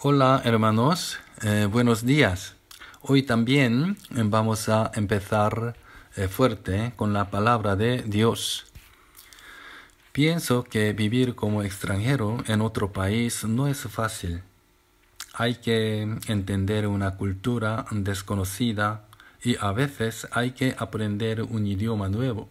Hola hermanos, eh, buenos días. Hoy también eh, vamos a empezar eh, fuerte con la palabra de Dios. Pienso que vivir como extranjero en otro país no es fácil. Hay que entender una cultura desconocida y a veces hay que aprender un idioma nuevo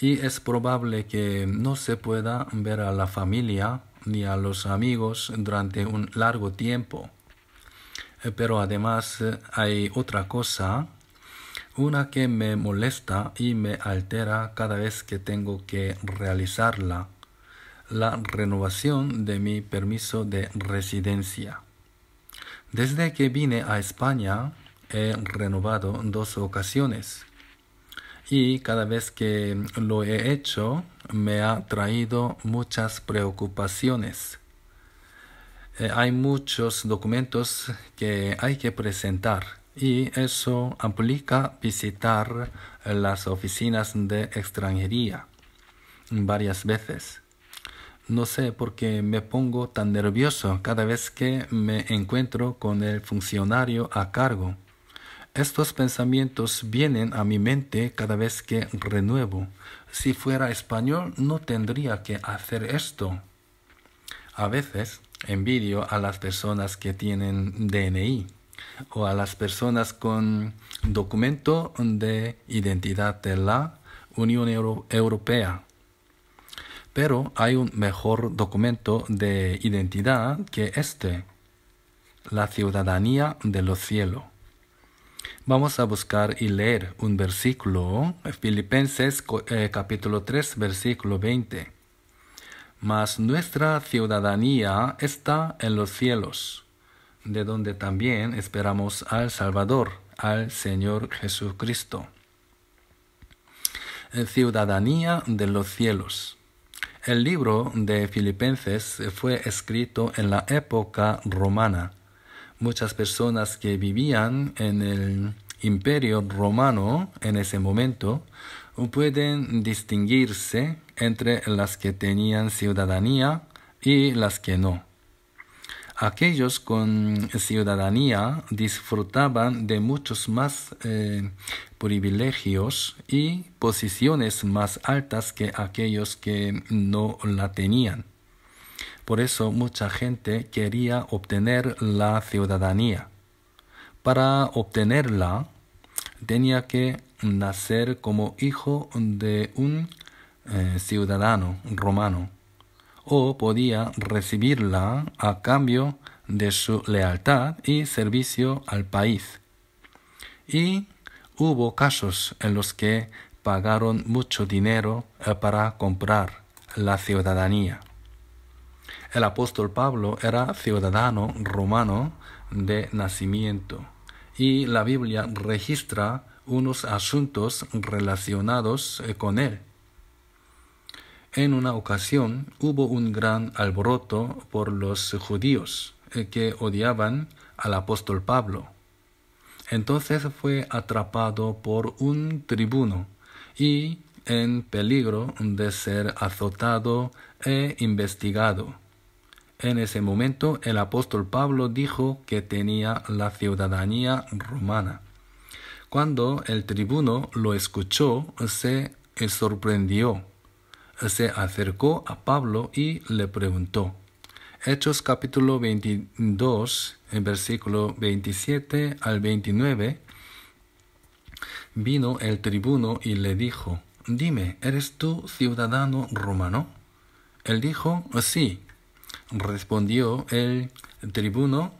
y es probable que no se pueda ver a la familia ni a los amigos durante un largo tiempo. Eh, pero además eh, hay otra cosa, una que me molesta y me altera cada vez que tengo que realizarla, la renovación de mi permiso de residencia. Desde que vine a España he renovado dos ocasiones y cada vez que lo he hecho me ha traído muchas preocupaciones. Eh, hay muchos documentos que hay que presentar y eso implica visitar las oficinas de extranjería varias veces. No sé por qué me pongo tan nervioso cada vez que me encuentro con el funcionario a cargo. Estos pensamientos vienen a mi mente cada vez que renuevo. Si fuera español no tendría que hacer esto. A veces envidio a las personas que tienen DNI o a las personas con documento de identidad de la Unión Europea. Pero hay un mejor documento de identidad que este, la ciudadanía de los cielos. Vamos a buscar y leer un versículo, Filipenses eh, capítulo 3, versículo 20. Mas nuestra ciudadanía está en los cielos, de donde también esperamos al Salvador, al Señor Jesucristo. Eh, ciudadanía de los cielos. El libro de Filipenses fue escrito en la época romana muchas personas que vivían en el imperio romano en ese momento pueden distinguirse entre las que tenían ciudadanía y las que no. Aquellos con ciudadanía disfrutaban de muchos más eh, privilegios y posiciones más altas que aquellos que no la tenían. Por eso mucha gente quería obtener la ciudadanía. Para obtenerla tenía que nacer como hijo de un eh, ciudadano romano o podía recibirla a cambio de su lealtad y servicio al país. Y hubo casos en los que pagaron mucho dinero eh, para comprar la ciudadanía. El apóstol Pablo era ciudadano romano de nacimiento y la Biblia registra unos asuntos relacionados eh, con él. En una ocasión hubo un gran alboroto por los judíos eh, que odiaban al apóstol Pablo. Entonces fue atrapado por un tribuno y en peligro de ser azotado e investigado. En ese momento el apóstol Pablo dijo que tenía la ciudadanía romana. Cuando el tribuno lo escuchó, se eh, sorprendió. Se acercó a Pablo y le preguntó. Hechos capítulo 22, versículo 27 al 29. Vino el tribuno y le dijo, Dime, ¿eres tú ciudadano romano? Él dijo, Sí. Respondió el tribuno,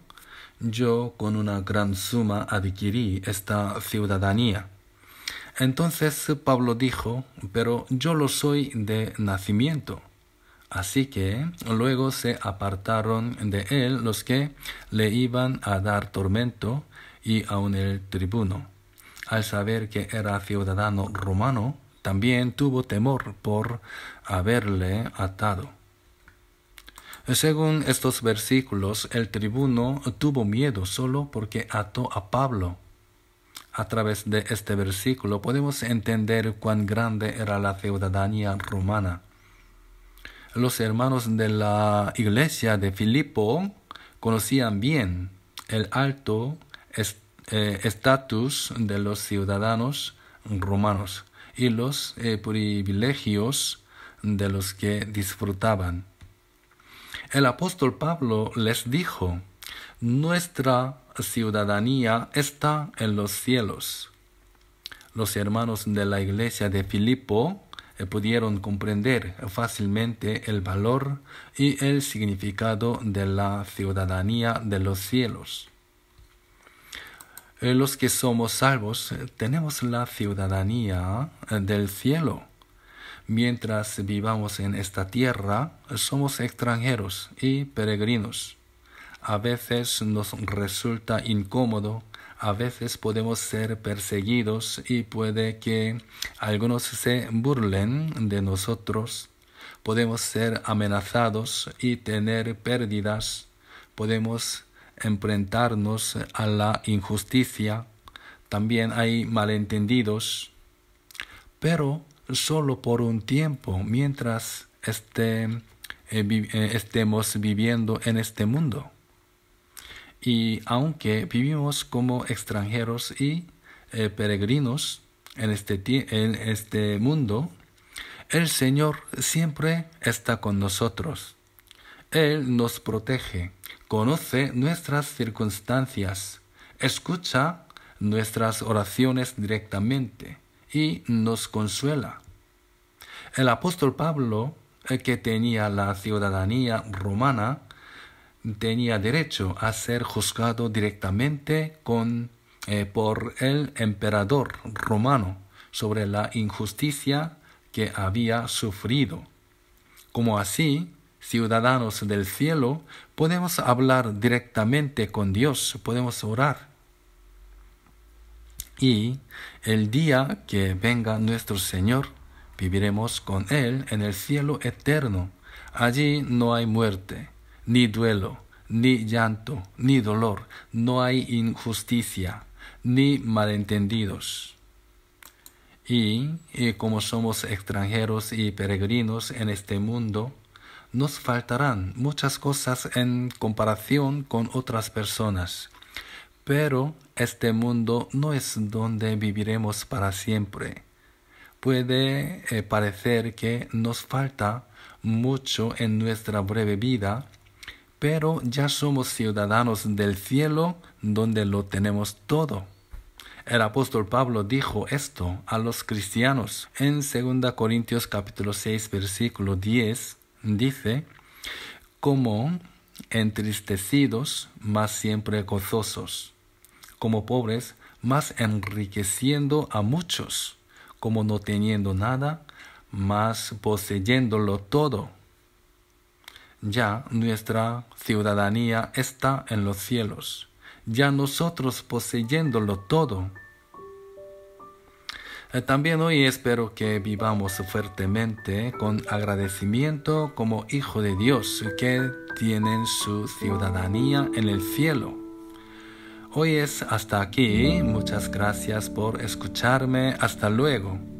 yo con una gran suma adquirí esta ciudadanía. Entonces Pablo dijo, pero yo lo soy de nacimiento. Así que luego se apartaron de él los que le iban a dar tormento y aun el tribuno. Al saber que era ciudadano romano, también tuvo temor por haberle atado. Según estos versículos, el tribuno tuvo miedo solo porque ató a Pablo. A través de este versículo podemos entender cuán grande era la ciudadanía romana. Los hermanos de la iglesia de Filipo conocían bien el alto eh, estatus de los ciudadanos romanos y los eh, privilegios de los que disfrutaban. El apóstol Pablo les dijo, nuestra ciudadanía está en los cielos. Los hermanos de la iglesia de Filipo eh, pudieron comprender fácilmente el valor y el significado de la ciudadanía de los cielos. Eh, los que somos salvos eh, tenemos la ciudadanía del cielo Mientras vivamos en esta tierra, somos extranjeros y peregrinos. A veces nos resulta incómodo, a veces podemos ser perseguidos y puede que algunos se burlen de nosotros. Podemos ser amenazados y tener pérdidas. Podemos enfrentarnos a la injusticia. También hay malentendidos. Pero solo por un tiempo mientras este, eh, eh, estemos viviendo en este mundo. Y aunque vivimos como extranjeros y eh, peregrinos en este en este mundo, el Señor siempre está con nosotros. Él nos protege, conoce nuestras circunstancias, escucha nuestras oraciones directamente y nos consuela. El apóstol Pablo, eh, que tenía la ciudadanía romana, tenía derecho a ser juzgado directamente con, eh, por el emperador romano sobre la injusticia que había sufrido. Como así, ciudadanos del cielo, podemos hablar directamente con Dios, podemos orar y el día que venga nuestro Señor, viviremos con Él en el cielo eterno. Allí no hay muerte, ni duelo, ni llanto, ni dolor, no hay injusticia, ni malentendidos. Y, como somos extranjeros y peregrinos en este mundo, nos faltarán muchas cosas en comparación con otras personas. Pero este mundo no es donde viviremos para siempre. Puede eh, parecer que nos falta mucho en nuestra breve vida, pero ya somos ciudadanos del cielo donde lo tenemos todo. El apóstol Pablo dijo esto a los cristianos en 2 Corintios capítulo 6 versículo 10 dice como entristecidos mas siempre gozosos como pobres, más enriqueciendo a muchos, como no teniendo nada, más poseyéndolo todo. Ya nuestra ciudadanía está en los cielos, ya nosotros poseyéndolo todo. Eh, también hoy espero que vivamos fuertemente con agradecimiento como hijo de Dios que tienen su ciudadanía en el cielo. Hoy es hasta aquí. Muchas gracias por escucharme. Hasta luego.